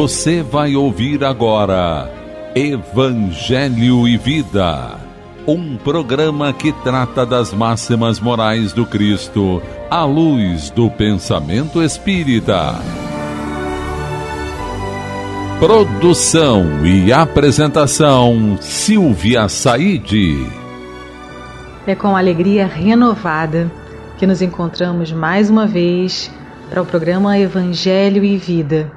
Você vai ouvir agora Evangelho e Vida, um programa que trata das máximas morais do Cristo à luz do pensamento espírita. Produção e apresentação Silvia Saide. É com alegria renovada que nos encontramos mais uma vez para o programa Evangelho e Vida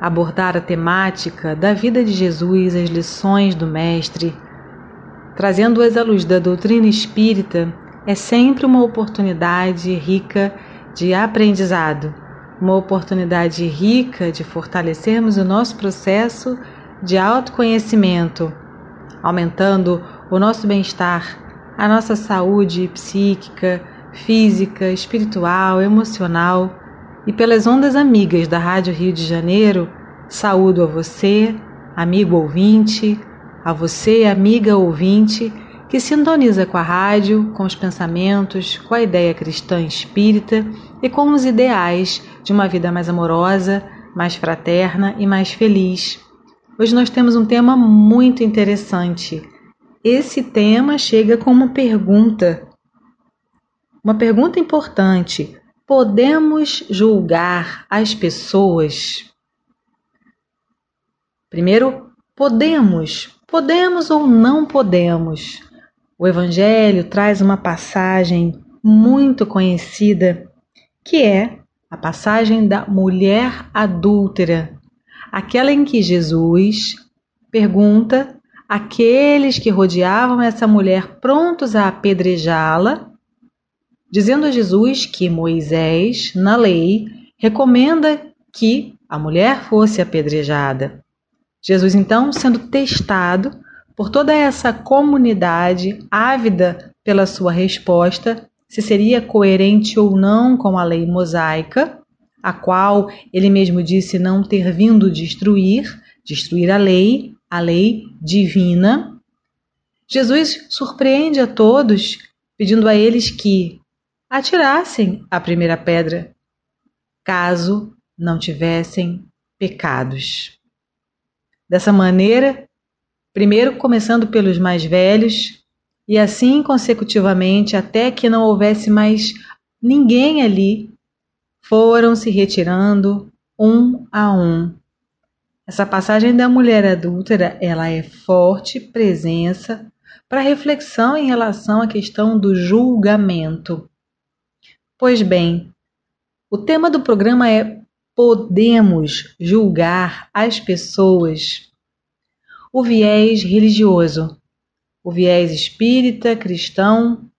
abordar a temática da vida de Jesus, as lições do Mestre, trazendo-as à luz da doutrina espírita, é sempre uma oportunidade rica de aprendizado, uma oportunidade rica de fortalecermos o nosso processo de autoconhecimento, aumentando o nosso bem-estar, a nossa saúde psíquica, física, espiritual, emocional e pelas ondas amigas da Rádio Rio de Janeiro, saúdo a você, amigo ouvinte, a você, amiga ouvinte, que sintoniza com a rádio, com os pensamentos, com a ideia cristã espírita e com os ideais de uma vida mais amorosa, mais fraterna e mais feliz. Hoje nós temos um tema muito interessante. Esse tema chega com uma pergunta. Uma pergunta importante: podemos julgar as pessoas? Primeiro, podemos, podemos ou não podemos. O Evangelho traz uma passagem muito conhecida, que é a passagem da mulher adúltera, aquela em que Jesus pergunta àqueles que rodeavam essa mulher prontos a apedrejá-la dizendo a Jesus que Moisés, na lei, recomenda que a mulher fosse apedrejada. Jesus, então, sendo testado por toda essa comunidade ávida pela sua resposta, se seria coerente ou não com a lei mosaica, a qual ele mesmo disse não ter vindo destruir, destruir a lei, a lei divina. Jesus surpreende a todos, pedindo a eles que atirassem a primeira pedra, caso não tivessem pecados. Dessa maneira, primeiro começando pelos mais velhos, e assim consecutivamente até que não houvesse mais ninguém ali, foram se retirando um a um. Essa passagem da mulher adúltera, ela é forte presença para reflexão em relação à questão do julgamento. Pois bem, o tema do programa é Podemos julgar as pessoas. O viés religioso, o viés espírita, cristão,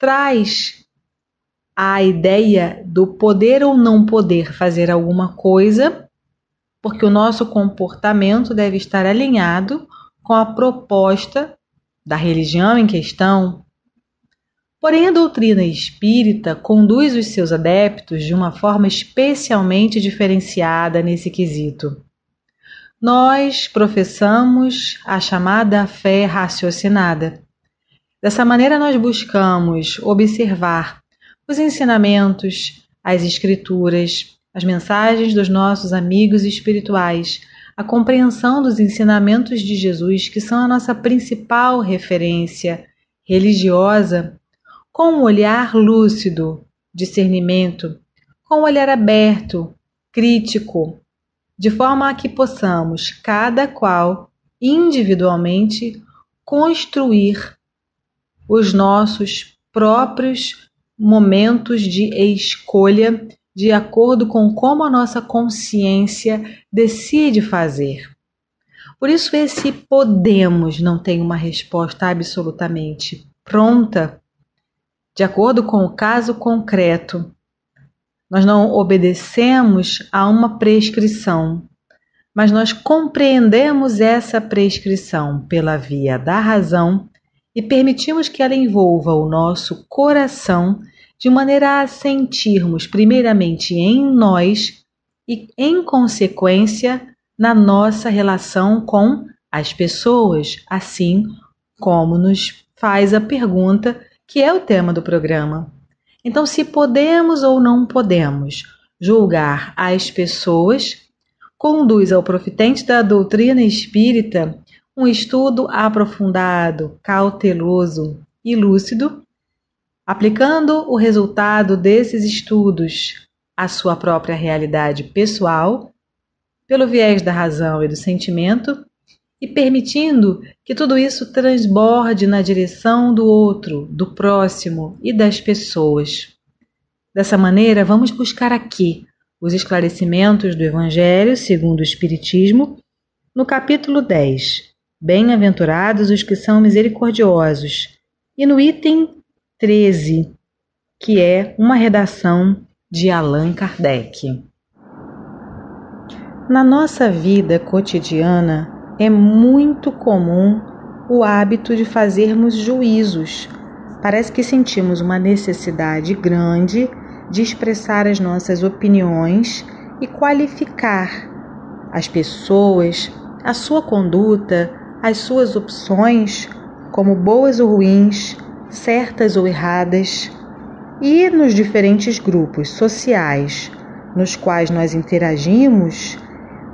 traz a ideia do poder ou não poder fazer alguma coisa, porque o nosso comportamento deve estar alinhado com a proposta da religião em questão, Porém, a doutrina espírita conduz os seus adeptos de uma forma especialmente diferenciada nesse quesito. Nós professamos a chamada fé raciocinada. Dessa maneira, nós buscamos observar os ensinamentos, as escrituras, as mensagens dos nossos amigos espirituais, a compreensão dos ensinamentos de Jesus, que são a nossa principal referência religiosa com um olhar lúcido, discernimento, com um olhar aberto, crítico, de forma a que possamos, cada qual, individualmente, construir os nossos próprios momentos de escolha de acordo com como a nossa consciência decide fazer. Por isso, esse podemos não tem uma resposta absolutamente pronta, de acordo com o caso concreto. Nós não obedecemos a uma prescrição, mas nós compreendemos essa prescrição pela via da razão e permitimos que ela envolva o nosso coração de maneira a sentirmos, primeiramente, em nós e, em consequência, na nossa relação com as pessoas, assim como nos faz a pergunta que é o tema do programa. Então, se podemos ou não podemos julgar as pessoas, conduz ao profitente da doutrina espírita um estudo aprofundado, cauteloso e lúcido, aplicando o resultado desses estudos à sua própria realidade pessoal, pelo viés da razão e do sentimento, e permitindo que tudo isso transborde na direção do outro, do próximo e das pessoas. Dessa maneira, vamos buscar aqui os esclarecimentos do Evangelho segundo o Espiritismo, no capítulo 10, Bem-aventurados os que são misericordiosos, e no item 13, que é uma redação de Allan Kardec. Na nossa vida cotidiana, é muito comum o hábito de fazermos juízos. Parece que sentimos uma necessidade grande de expressar as nossas opiniões e qualificar as pessoas, a sua conduta, as suas opções como boas ou ruins, certas ou erradas, e nos diferentes grupos sociais nos quais nós interagimos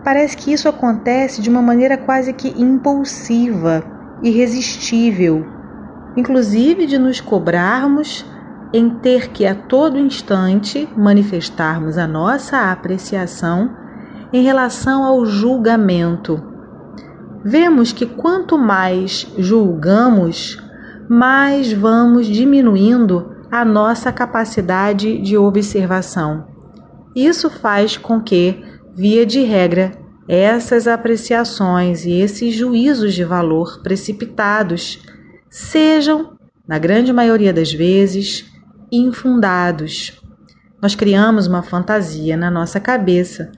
Parece que isso acontece de uma maneira quase que impulsiva, irresistível, inclusive de nos cobrarmos em ter que a todo instante manifestarmos a nossa apreciação em relação ao julgamento. Vemos que quanto mais julgamos, mais vamos diminuindo a nossa capacidade de observação. Isso faz com que Via de regra, essas apreciações e esses juízos de valor precipitados sejam, na grande maioria das vezes, infundados. Nós criamos uma fantasia na nossa cabeça.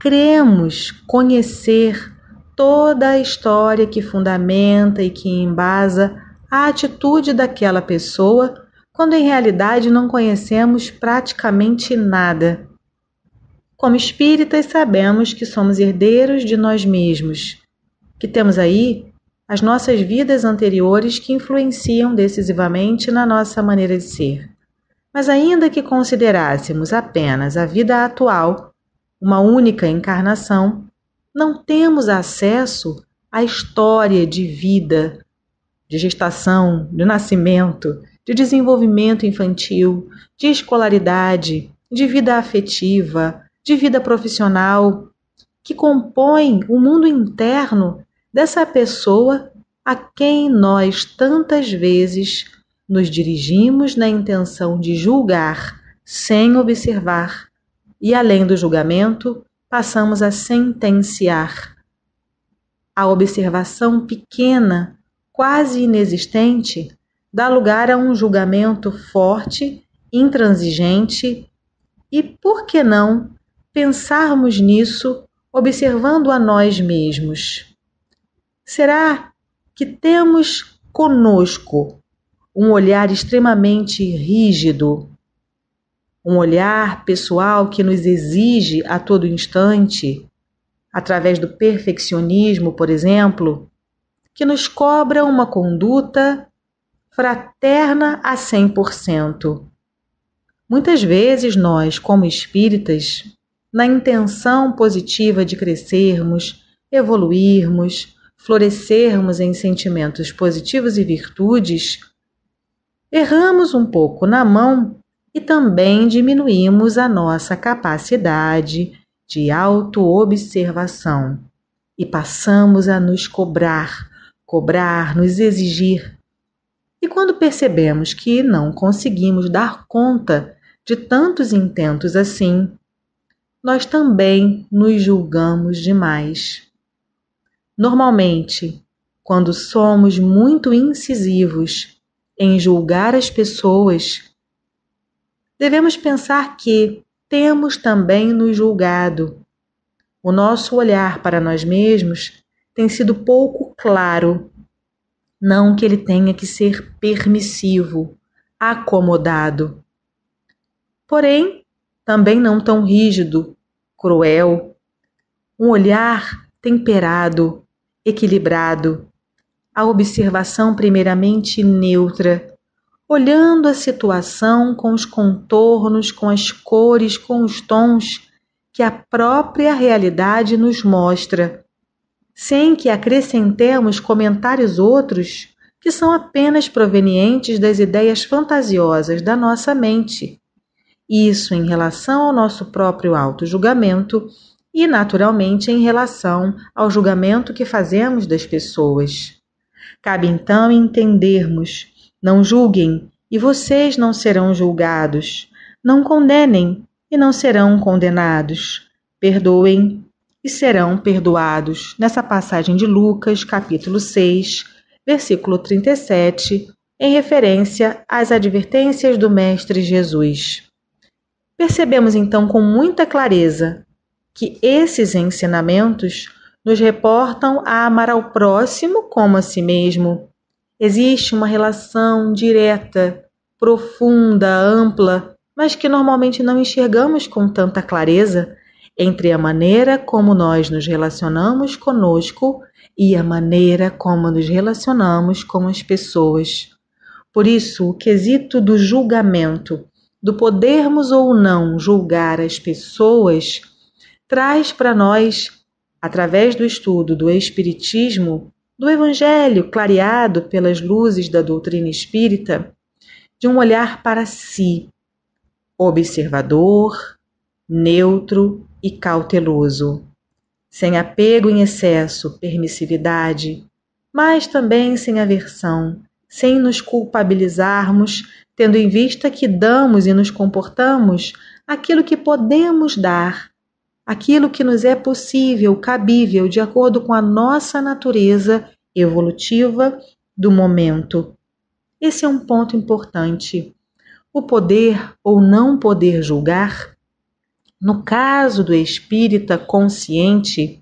Cremos conhecer toda a história que fundamenta e que embasa a atitude daquela pessoa, quando em realidade não conhecemos praticamente nada. Como espíritas, sabemos que somos herdeiros de nós mesmos, que temos aí as nossas vidas anteriores que influenciam decisivamente na nossa maneira de ser. Mas, ainda que considerássemos apenas a vida atual, uma única encarnação, não temos acesso à história de vida, de gestação, de nascimento, de desenvolvimento infantil, de escolaridade, de vida afetiva, de vida profissional, que compõem o mundo interno dessa pessoa a quem nós tantas vezes nos dirigimos na intenção de julgar sem observar, e além do julgamento, passamos a sentenciar. A observação pequena, quase inexistente, dá lugar a um julgamento forte, intransigente e, por que não, pensarmos nisso observando a nós mesmos. Será que temos conosco um olhar extremamente rígido, um olhar pessoal que nos exige a todo instante, através do perfeccionismo, por exemplo, que nos cobra uma conduta fraterna a 100%. Muitas vezes nós, como espíritas, na intenção positiva de crescermos, evoluirmos, florescermos em sentimentos positivos e virtudes, erramos um pouco na mão e também diminuímos a nossa capacidade de autoobservação e passamos a nos cobrar, cobrar, nos exigir. E quando percebemos que não conseguimos dar conta de tantos intentos assim, nós também nos julgamos demais. Normalmente, quando somos muito incisivos em julgar as pessoas, devemos pensar que temos também nos julgado. O nosso olhar para nós mesmos tem sido pouco claro. Não que ele tenha que ser permissivo, acomodado. Porém, também não tão rígido, cruel. Um olhar temperado, equilibrado. A observação, primeiramente, neutra, olhando a situação com os contornos, com as cores, com os tons que a própria realidade nos mostra, sem que acrescentemos comentários outros que são apenas provenientes das ideias fantasiosas da nossa mente isso em relação ao nosso próprio auto-julgamento e, naturalmente, em relação ao julgamento que fazemos das pessoas. Cabe então entendermos: não julguem e vocês não serão julgados, não condenem e não serão condenados, perdoem e serão perdoados. Nessa passagem de Lucas, capítulo 6, versículo 37, em referência às advertências do Mestre Jesus. Percebemos então com muita clareza que esses ensinamentos nos reportam a amar ao próximo como a si mesmo. Existe uma relação direta, profunda, ampla, mas que normalmente não enxergamos com tanta clareza entre a maneira como nós nos relacionamos conosco e a maneira como nos relacionamos com as pessoas. Por isso, o quesito do julgamento do podermos ou não julgar as pessoas, traz para nós, através do estudo do Espiritismo, do Evangelho clareado pelas luzes da doutrina espírita, de um olhar para si, observador, neutro e cauteloso, sem apego em excesso, permissividade, mas também sem aversão, sem nos culpabilizarmos tendo em vista que damos e nos comportamos aquilo que podemos dar, aquilo que nos é possível, cabível, de acordo com a nossa natureza evolutiva do momento. Esse é um ponto importante. O poder ou não poder julgar, no caso do espírita consciente,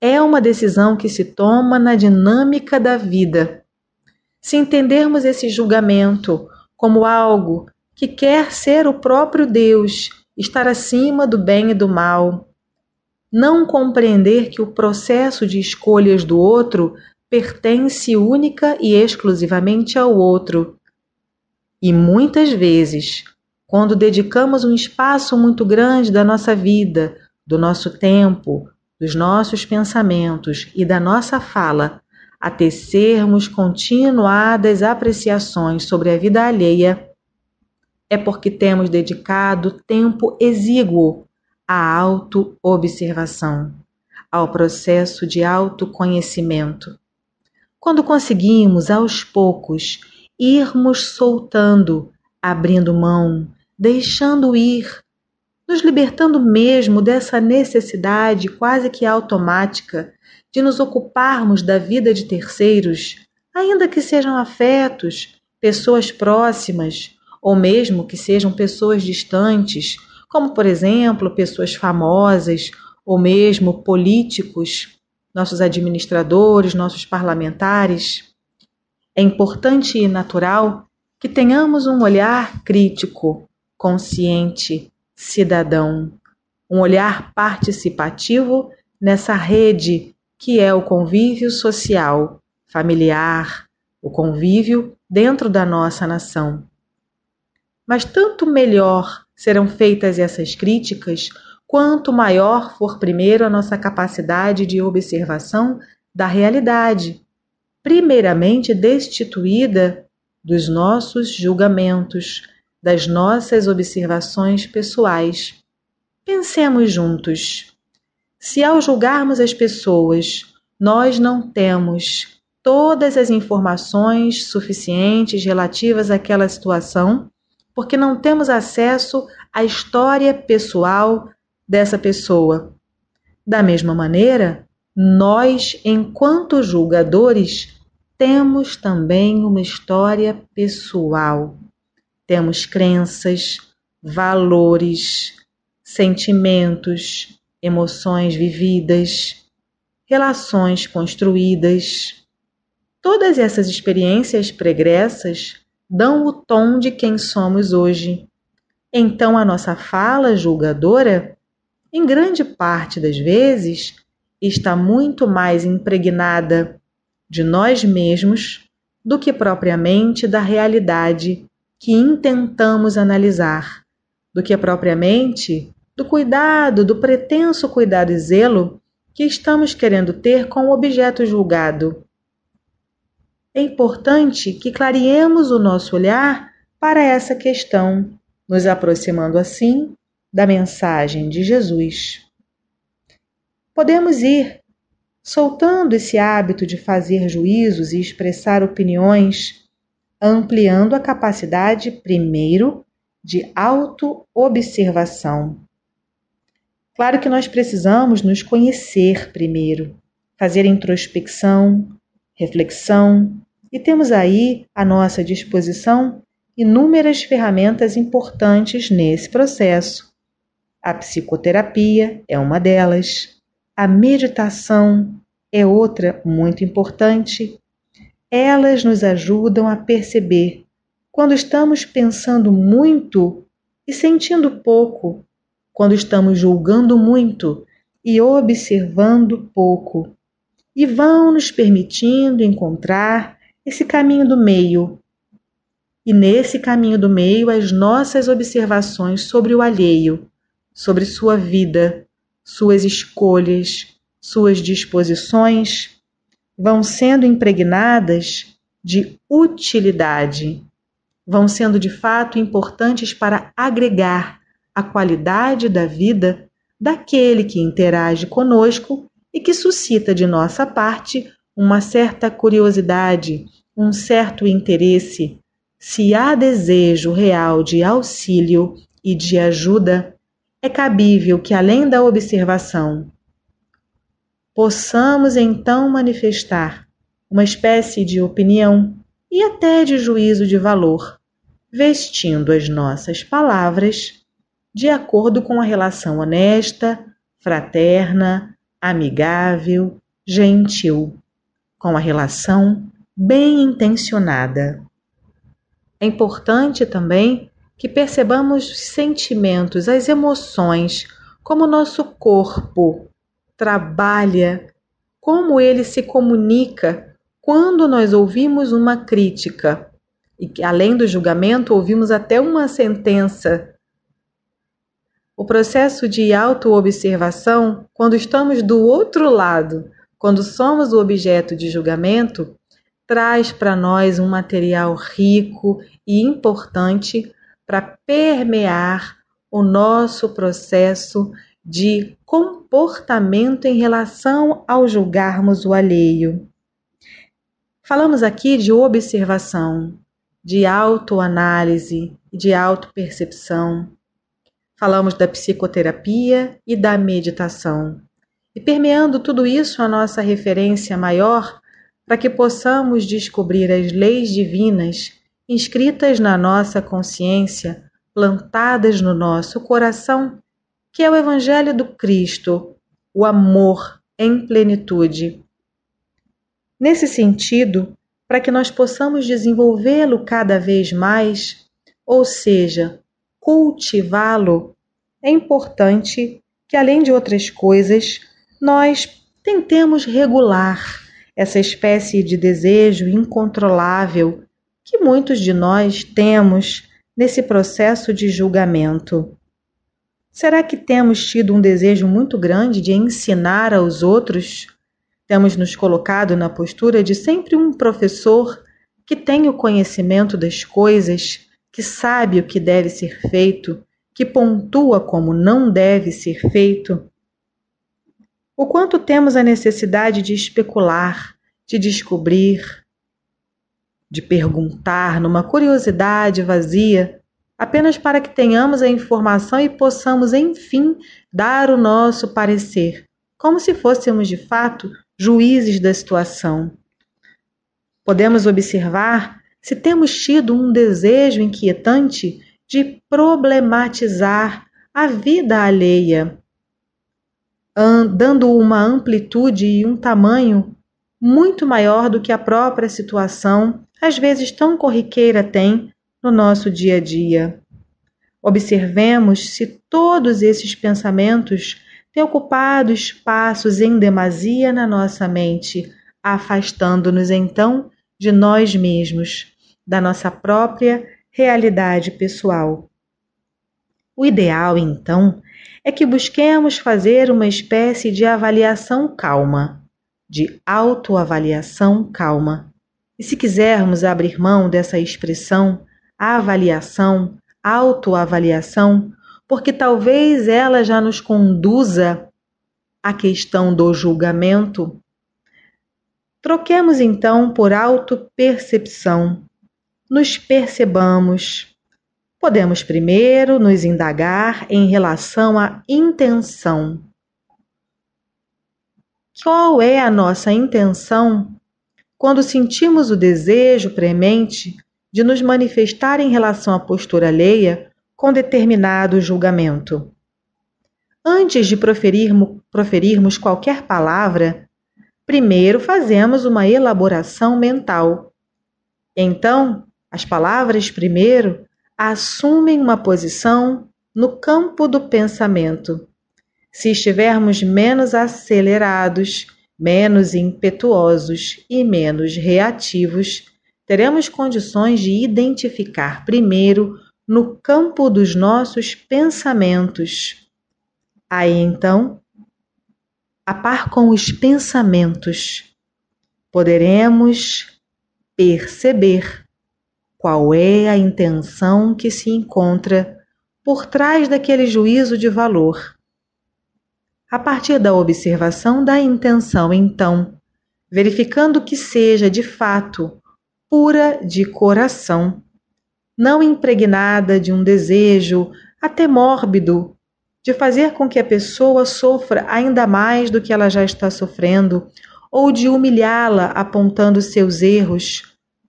é uma decisão que se toma na dinâmica da vida. Se entendermos esse julgamento como algo que quer ser o próprio Deus, estar acima do bem e do mal. Não compreender que o processo de escolhas do outro pertence única e exclusivamente ao outro. E muitas vezes, quando dedicamos um espaço muito grande da nossa vida, do nosso tempo, dos nossos pensamentos e da nossa fala a tecermos continuadas apreciações sobre a vida alheia, é porque temos dedicado tempo exíguo à autoobservação, ao processo de autoconhecimento. Quando conseguimos, aos poucos, irmos soltando, abrindo mão, deixando ir, nos libertando mesmo dessa necessidade quase que automática de nos ocuparmos da vida de terceiros, ainda que sejam afetos, pessoas próximas, ou mesmo que sejam pessoas distantes, como, por exemplo, pessoas famosas ou mesmo políticos, nossos administradores, nossos parlamentares. É importante e natural que tenhamos um olhar crítico, consciente, cidadão, um olhar participativo nessa rede que é o convívio social, familiar, o convívio dentro da nossa nação. Mas tanto melhor serão feitas essas críticas quanto maior for primeiro a nossa capacidade de observação da realidade, primeiramente destituída dos nossos julgamentos, das nossas observações pessoais. Pensemos juntos. Se ao julgarmos as pessoas, nós não temos todas as informações suficientes relativas àquela situação, porque não temos acesso à história pessoal dessa pessoa. Da mesma maneira, nós, enquanto julgadores, temos também uma história pessoal. Temos crenças, valores, sentimentos, emoções vividas, relações construídas. Todas essas experiências pregressas dão o tom de quem somos hoje. Então, a nossa fala julgadora, em grande parte das vezes, está muito mais impregnada de nós mesmos do que propriamente da realidade que intentamos analisar, do que propriamente do cuidado, do pretenso cuidado e zelo que estamos querendo ter com o objeto julgado. É importante que clareemos o nosso olhar para essa questão, nos aproximando assim da mensagem de Jesus. Podemos ir soltando esse hábito de fazer juízos e expressar opiniões, ampliando a capacidade, primeiro, de autoobservação. Claro que nós precisamos nos conhecer primeiro, fazer introspecção, reflexão, e temos aí à nossa disposição inúmeras ferramentas importantes nesse processo. A psicoterapia é uma delas, a meditação é outra muito importante. Elas nos ajudam a perceber quando estamos pensando muito e sentindo pouco quando estamos julgando muito e observando pouco, e vão nos permitindo encontrar esse caminho do meio. E nesse caminho do meio, as nossas observações sobre o alheio, sobre sua vida, suas escolhas, suas disposições, vão sendo impregnadas de utilidade, vão sendo de fato importantes para agregar a qualidade da vida daquele que interage conosco e que suscita de nossa parte uma certa curiosidade, um certo interesse, se há desejo real de auxílio e de ajuda, é cabível que, além da observação, possamos então manifestar uma espécie de opinião e até de juízo de valor, vestindo as nossas palavras de acordo com a relação honesta, fraterna, amigável, gentil, com a relação bem intencionada. É importante também que percebamos os sentimentos, as emoções, como nosso corpo trabalha, como ele se comunica quando nós ouvimos uma crítica. E que além do julgamento, ouvimos até uma sentença o processo de autoobservação, quando estamos do outro lado, quando somos o objeto de julgamento, traz para nós um material rico e importante para permear o nosso processo de comportamento em relação ao julgarmos o alheio. Falamos aqui de observação, de autoanálise e de autopercepção falamos da psicoterapia e da meditação. E permeando tudo isso, a nossa referência maior para que possamos descobrir as leis divinas inscritas na nossa consciência, plantadas no nosso coração, que é o Evangelho do Cristo, o amor em plenitude. Nesse sentido, para que nós possamos desenvolvê-lo cada vez mais, ou seja, cultivá-lo, é importante que, além de outras coisas, nós tentemos regular essa espécie de desejo incontrolável que muitos de nós temos nesse processo de julgamento. Será que temos tido um desejo muito grande de ensinar aos outros? Temos nos colocado na postura de sempre um professor que tem o conhecimento das coisas, que sabe o que deve ser feito que pontua como não deve ser feito? O quanto temos a necessidade de especular, de descobrir, de perguntar numa curiosidade vazia, apenas para que tenhamos a informação e possamos, enfim, dar o nosso parecer, como se fôssemos de fato juízes da situação. Podemos observar se temos tido um desejo inquietante de problematizar a vida alheia, dando uma amplitude e um tamanho muito maior do que a própria situação, às vezes tão corriqueira, tem no nosso dia a dia. Observemos se todos esses pensamentos têm ocupado espaços em demasia na nossa mente, afastando-nos então de nós mesmos, da nossa própria realidade pessoal. O ideal, então, é que busquemos fazer uma espécie de avaliação calma, de autoavaliação calma. E se quisermos abrir mão dessa expressão, avaliação, autoavaliação, porque talvez ela já nos conduza à questão do julgamento, troquemos então por autopercepção, nos percebamos. Podemos primeiro nos indagar em relação à intenção. Qual é a nossa intenção quando sentimos o desejo premente de nos manifestar em relação à postura alheia com determinado julgamento? Antes de proferirmos, proferirmos qualquer palavra, primeiro fazemos uma elaboração mental. Então, as palavras, primeiro, assumem uma posição no campo do pensamento. Se estivermos menos acelerados, menos impetuosos e menos reativos, teremos condições de identificar primeiro no campo dos nossos pensamentos. Aí então, a par com os pensamentos, poderemos perceber qual é a intenção que se encontra por trás daquele juízo de valor? A partir da observação da intenção, então, verificando que seja de fato pura de coração, não impregnada de um desejo até mórbido de fazer com que a pessoa sofra ainda mais do que ela já está sofrendo, ou de humilhá-la apontando seus erros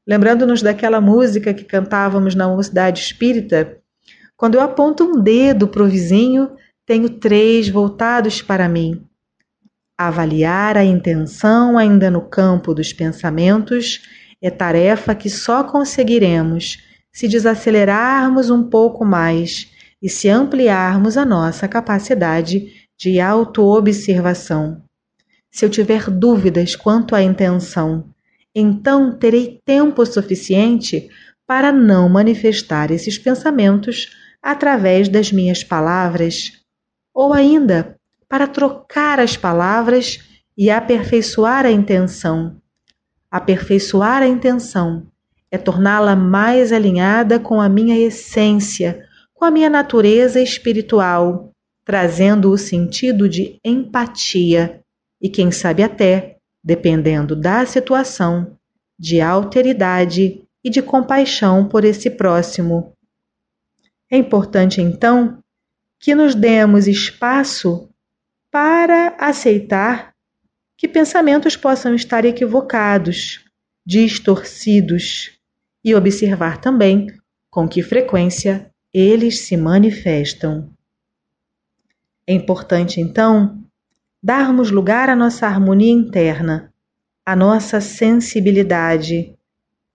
lembrando-nos daquela música que cantávamos na Mocidade Espírita, quando eu aponto um dedo para o vizinho, tenho três voltados para mim. Avaliar a intenção ainda no campo dos pensamentos é tarefa que só conseguiremos se desacelerarmos um pouco mais e se ampliarmos a nossa capacidade de autoobservação. Se eu tiver dúvidas quanto à intenção, então terei tempo suficiente para não manifestar esses pensamentos através das minhas palavras, ou ainda para trocar as palavras e aperfeiçoar a intenção. Aperfeiçoar a intenção é torná-la mais alinhada com a minha essência, com a minha natureza espiritual, trazendo o sentido de empatia e, quem sabe, até dependendo da situação, de alteridade e de compaixão por esse próximo. É importante, então, que nos demos espaço para aceitar que pensamentos possam estar equivocados, distorcidos e observar também com que frequência eles se manifestam. É importante, então, darmos lugar à nossa harmonia interna, à nossa sensibilidade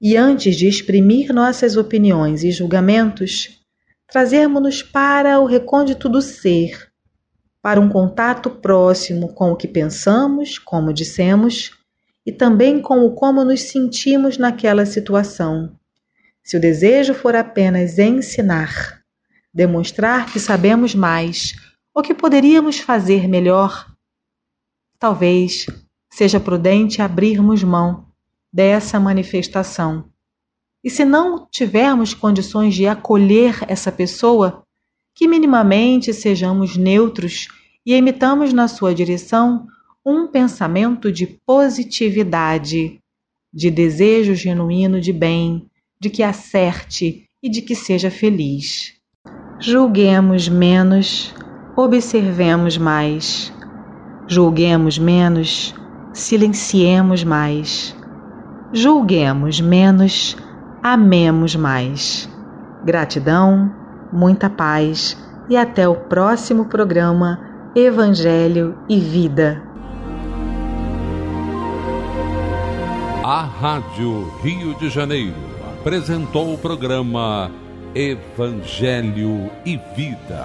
e, antes de exprimir nossas opiniões e julgamentos, trazermos-nos para o recôndito do ser, para um contato próximo com o que pensamos, como dissemos, e também com o como nos sentimos naquela situação. Se o desejo for apenas ensinar, demonstrar que sabemos mais ou que poderíamos fazer melhor, talvez seja prudente abrirmos mão dessa manifestação. E se não tivermos condições de acolher essa pessoa, que minimamente sejamos neutros e emitamos na sua direção um pensamento de positividade, de desejo genuíno de bem, de que acerte e de que seja feliz. Julguemos menos, observemos mais Julguemos menos, silenciemos mais. Julguemos menos, amemos mais. Gratidão, muita paz e até o próximo programa Evangelho e Vida. A Rádio Rio de Janeiro apresentou o programa Evangelho e Vida.